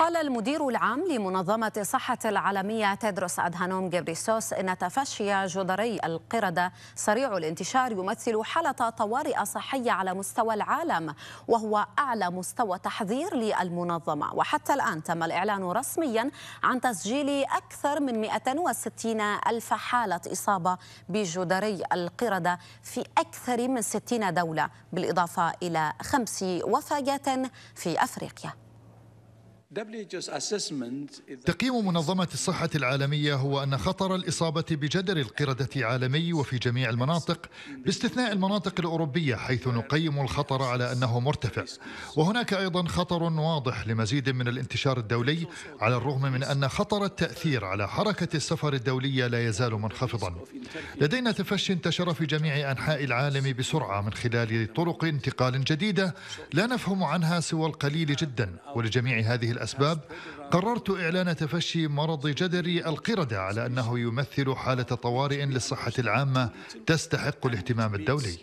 قال المدير العام لمنظمة الصحة العالمية تدرس أدهانوم جبريسوس إن تفشي جدري القردة سريع الانتشار يمثل حالة طوارئ صحية على مستوى العالم وهو أعلى مستوى تحذير للمنظمة وحتى الآن تم الإعلان رسميا عن تسجيل أكثر من 160 ألف حالة إصابة بجدري القردة في أكثر من 60 دولة بالإضافة إلى خمس وفيات في أفريقيا تقييم منظمة الصحة العالمية هو أن خطر الإصابة بجدر القردة عالمي وفي جميع المناطق باستثناء المناطق الأوروبية حيث نقيم الخطر على أنه مرتفع وهناك أيضا خطر واضح لمزيد من الانتشار الدولي على الرغم من أن خطر التأثير على حركة السفر الدولية لا يزال منخفضا لدينا تفشي انتشر في جميع أنحاء العالم بسرعة من خلال طرق انتقال جديدة لا نفهم عنها سوى القليل جدا ولجميع هذه الأسباب قررت إعلان تفشي مرض جدري القردة على أنه يمثل حالة طوارئ للصحة العامة تستحق الاهتمام الدولي